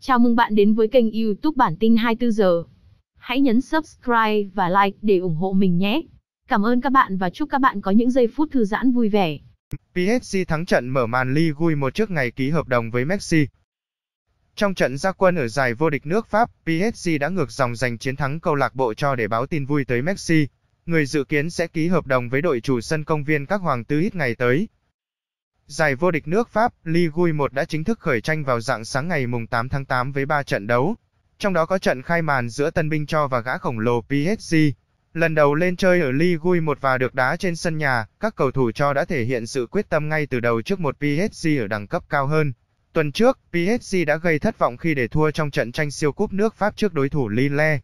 Chào mừng bạn đến với kênh YouTube Bản tin 24 giờ. Hãy nhấn subscribe và like để ủng hộ mình nhé. Cảm ơn các bạn và chúc các bạn có những giây phút thư giãn vui vẻ. PSG thắng trận mở màn Ligue 1 trước ngày ký hợp đồng với Messi. Trong trận gia quân ở giải vô địch nước Pháp, PSG đã ngược dòng giành chiến thắng câu lạc bộ cho để báo tin vui tới Messi, người dự kiến sẽ ký hợp đồng với đội chủ sân công viên các hoàng tứ ít ngày tới. Giải vô địch nước Pháp Ligue 1 đã chính thức khởi tranh vào dạng sáng ngày 8 tháng 8 với 3 trận đấu, trong đó có trận khai màn giữa Tân Binh Cho và gã khổng lồ PSG. Lần đầu lên chơi ở Ligue 1 và được đá trên sân nhà, các cầu thủ Cho đã thể hiện sự quyết tâm ngay từ đầu trước một PSG ở đẳng cấp cao hơn. Tuần trước, PSG đã gây thất vọng khi để thua trong trận tranh siêu cúp nước Pháp trước đối thủ Lille.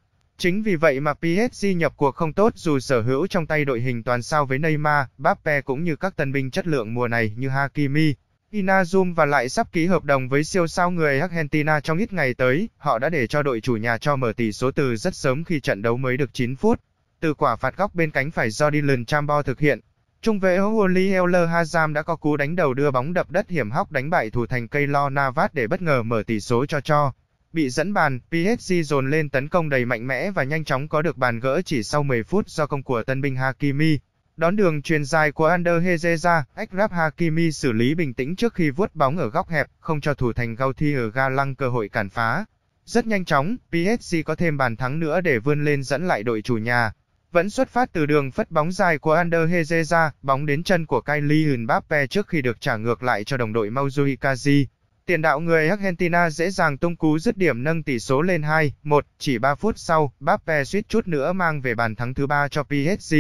Chính vì vậy mà PSG nhập cuộc không tốt dù sở hữu trong tay đội hình toàn sao với Neymar, Mbappe cũng như các tân binh chất lượng mùa này như Hakimi, Inazum và lại sắp ký hợp đồng với siêu sao người Argentina trong ít ngày tới, họ đã để cho đội chủ nhà cho mở tỷ số từ rất sớm khi trận đấu mới được 9 phút. Từ quả phạt góc bên cánh phải do Dylan Chambo thực hiện, trung vệ Oli Euler Hazam đã có cú đánh đầu đưa bóng đập đất hiểm hóc đánh bại thủ thành Keylor Navas để bất ngờ mở tỷ số cho cho. Bị dẫn bàn, PSG dồn lên tấn công đầy mạnh mẽ và nhanh chóng có được bàn gỡ chỉ sau 10 phút do công của tân binh Hakimi. Đón đường truyền dài của Ander Hezeza, Akrab Hakimi xử lý bình tĩnh trước khi vuốt bóng ở góc hẹp, không cho thủ thành Gauthi ở ga lăng cơ hội cản phá. Rất nhanh chóng, PSG có thêm bàn thắng nữa để vươn lên dẫn lại đội chủ nhà. Vẫn xuất phát từ đường phất bóng dài của Ander Hezeza, bóng đến chân của Kylie Mbappe trước khi được trả ngược lại cho đồng đội Mauzui Tiền đạo người Argentina dễ dàng tung cú dứt điểm nâng tỷ số lên 2-1, chỉ 3 phút sau, Bappe suýt chút nữa mang về bàn thắng thứ 3 cho PSG.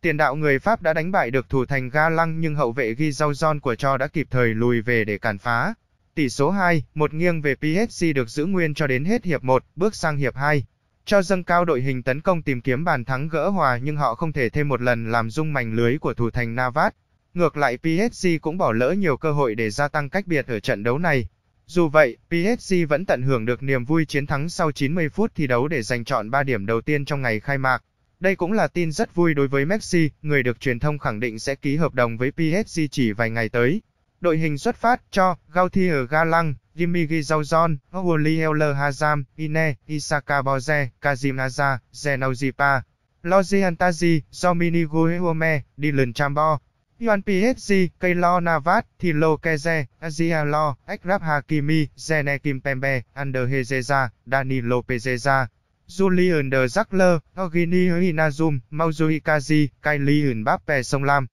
Tiền đạo người Pháp đã đánh bại được thủ thành Ga Lăng nhưng hậu vệ ghi rau John của Cho đã kịp thời lùi về để cản phá. Tỷ số 2-1 nghiêng về PSG được giữ nguyên cho đến hết hiệp 1, bước sang hiệp 2. Cho dâng cao đội hình tấn công tìm kiếm bàn thắng gỡ hòa nhưng họ không thể thêm một lần làm rung mảnh lưới của thủ thành Navas. Ngược lại PSG cũng bỏ lỡ nhiều cơ hội để gia tăng cách biệt ở trận đấu này. Dù vậy, PSG vẫn tận hưởng được niềm vui chiến thắng sau 90 phút thi đấu để giành chọn 3 điểm đầu tiên trong ngày khai mạc. Đây cũng là tin rất vui đối với Messi, người được truyền thông khẳng định sẽ ký hợp đồng với PSG chỉ vài ngày tới. Đội hình xuất phát cho Gauthier Galang, Jimmy Gizauzon, Oliel Hazam, Ine, Isaka Boze, Kazim Aza, Zenauzipa, Lozi Antazi, Jomini Guillaume, Dylan Chambord. Yoan PSG, Kaylo Navas, Thilo Keze, Azialo, Akrab Hakimi, Zene Kimpembe, Ander Hezeza, Danilo Pezeza, Julian De Zackler, Ogini Hinazum, Mauzui Kazi, Kylie Mbappe Sông Lam.